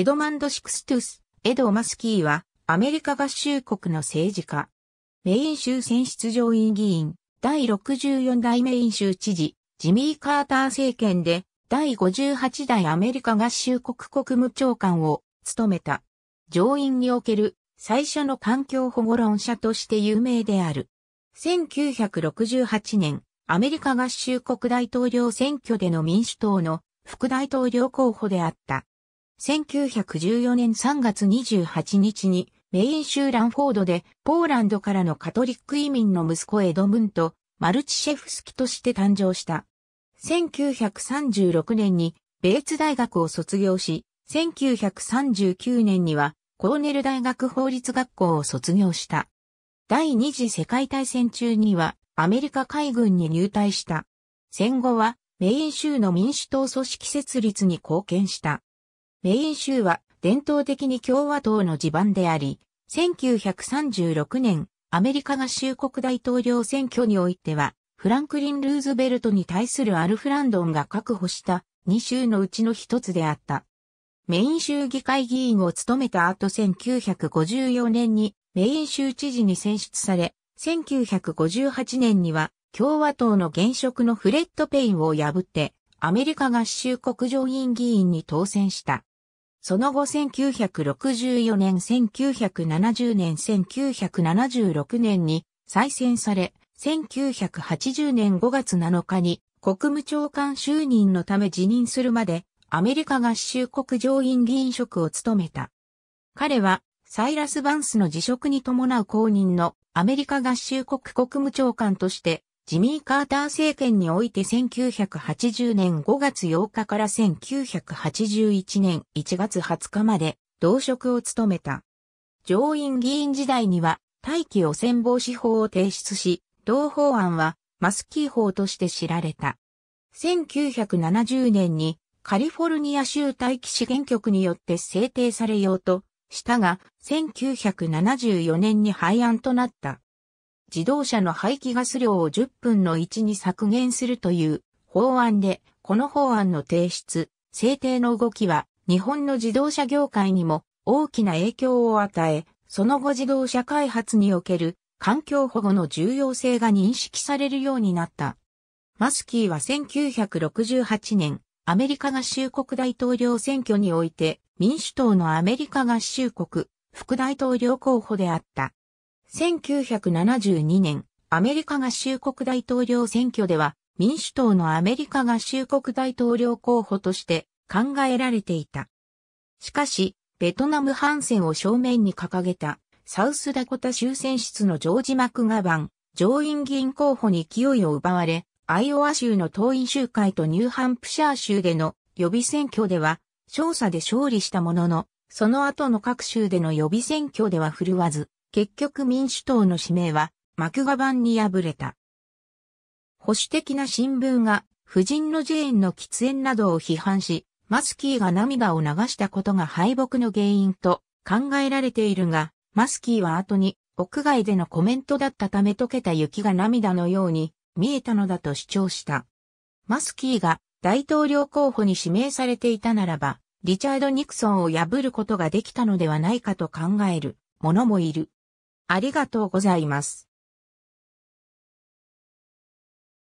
エドマンド・シクストゥス、エド・マスキーは、アメリカ合衆国の政治家。メイン州選出上院議員、第64代メイン州知事、ジミー・カーター政権で、第58代アメリカ合衆国国務長官を務めた。上院における最初の環境保護論者として有名である。1968年、アメリカ合衆国大統領選挙での民主党の副大統領候補であった。1914年3月28日にメイン州ランフォードでポーランドからのカトリック移民の息子エドムント・マルチシェフスキとして誕生した。1936年にベーツ大学を卒業し、1939年にはコーネル大学法律学校を卒業した。第二次世界大戦中にはアメリカ海軍に入隊した。戦後はメイン州の民主党組織設立に貢献した。メイン州は伝統的に共和党の地盤であり、1936年、アメリカ合衆国大統領選挙においては、フランクリン・ルーズベルトに対するアルフランドンが確保した2州のうちの一つであった。メイン州議会議員を務めた後1954年にメイン州知事に選出され、1958年には共和党の現職のフレッド・ペインを破ってアメリカ合衆国上院議員に当選した。その後1964年、1970年、1976年に再選され、1980年5月7日に国務長官就任のため辞任するまでアメリカ合衆国上院議員職を務めた。彼はサイラス・バンスの辞職に伴う公認のアメリカ合衆国国務長官としてジミー・カーター政権において1980年5月8日から1981年1月20日まで同職を務めた。上院議員時代には大気汚染防止法を提出し、同法案はマスキー法として知られた。1970年にカリフォルニア州大気資源局によって制定されようとしたが、1974年に廃案となった。自動車の排気ガス量を10分の1に削減するという法案で、この法案の提出、制定の動きは日本の自動車業界にも大きな影響を与え、その後自動車開発における環境保護の重要性が認識されるようになった。マスキーは1968年、アメリカ合衆国大統領選挙において、民主党のアメリカ合衆国副大統領候補であった。1972年、アメリカ合衆国大統領選挙では、民主党のアメリカ合衆国大統領候補として考えられていた。しかし、ベトナム反戦を正面に掲げた、サウスダコタ州選出のジョージ・マクガバン、上院議員候補に勢いを奪われ、アイオワ州の党員集会とニューハンプシャー州での予備選挙では、勝者で勝利したものの、その後の各州での予備選挙では振るわず、結局民主党の指名はマクガバンに敗れた。保守的な新聞が夫人のジェーンの喫煙などを批判し、マスキーが涙を流したことが敗北の原因と考えられているが、マスキーは後に屋外でのコメントだったため溶けた雪が涙のように見えたのだと主張した。マスキーが大統領候補に指名されていたならば、リチャード・ニクソンを破ることができたのではないかと考える者もいる。ありがとうございます。